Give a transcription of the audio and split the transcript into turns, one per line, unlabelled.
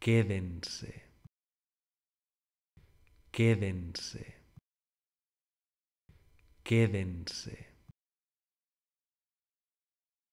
quédense, quédense, quédense.